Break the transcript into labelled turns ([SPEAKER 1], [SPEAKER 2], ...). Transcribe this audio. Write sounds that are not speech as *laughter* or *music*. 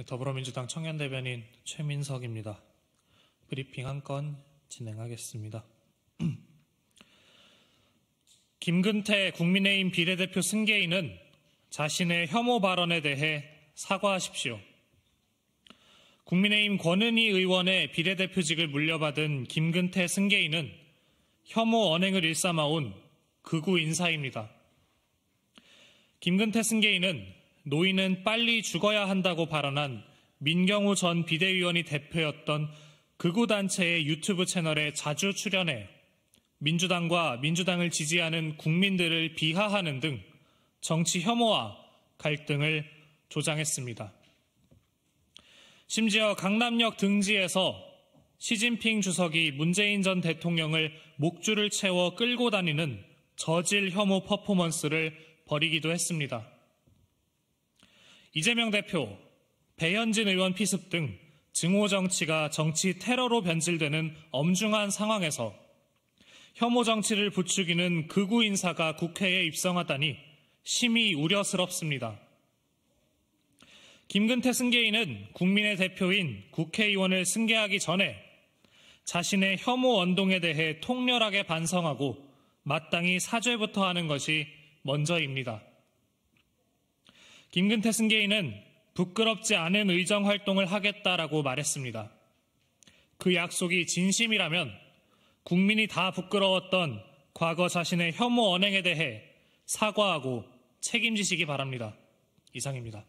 [SPEAKER 1] 네, 더불어민주당 청년대변인 최민석입니다. 브리핑 한 건 진행하겠습니다. *clears throat* 김근태 국민의힘 비례대표 승계인은 자신의 혐오 발언에 대해 사과하십시오. 국민의힘 권은희 의원의 비례대표직을 물려받은 김근태 승계인은 혐오 언행을 일삼아온 극우 인사입니다. 김근태 승계인은 노인은 빨리 죽어야 한다고 발언한 민경우 전 비대위원이 대표였던 극우단체의 유튜브 채널에 자주 출연해 민주당과 민주당을 지지하는 국민들을 비하하는 등 정치 혐오와 갈등을 조장했습니다. 심지어 강남역 등지에서 시진핑 주석이 문재인 전 대통령을 목줄을 채워 끌고 다니는 저질 혐오 퍼포먼스를 벌이기도 했습니다. 이재명 대표, 배현진 의원 피습 등 증오 정치가 정치 테러로 변질되는 엄중한 상황에서 혐오 정치를 부추기는 극우 인사가 국회에 입성하다니 심히 우려스럽습니다. 김근태 승계인은 국민의 대표인 국회의원을 승계하기 전에 자신의 혐오 원동에 대해 통렬하게 반성하고 마땅히 사죄부터 하는 것이 먼저입니다. 김근태 승계인은 부끄럽지 않은 의정 활동을 하겠다라고 말했습니다. 그 약속이 진심이라면 국민이 다 부끄러웠던 과거 자신의 혐오 언행에 대해 사과하고 책임지시기 바랍니다. 이상입니다.